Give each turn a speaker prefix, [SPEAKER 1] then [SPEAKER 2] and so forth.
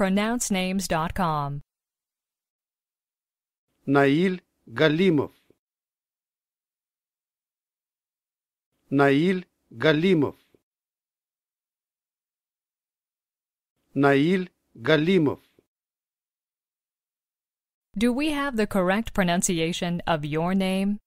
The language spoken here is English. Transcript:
[SPEAKER 1] pronouncenames.com.
[SPEAKER 2] Na'il Galimov. Na'il Galimov. Na'il Galimov.
[SPEAKER 1] Do we have the correct pronunciation of your name?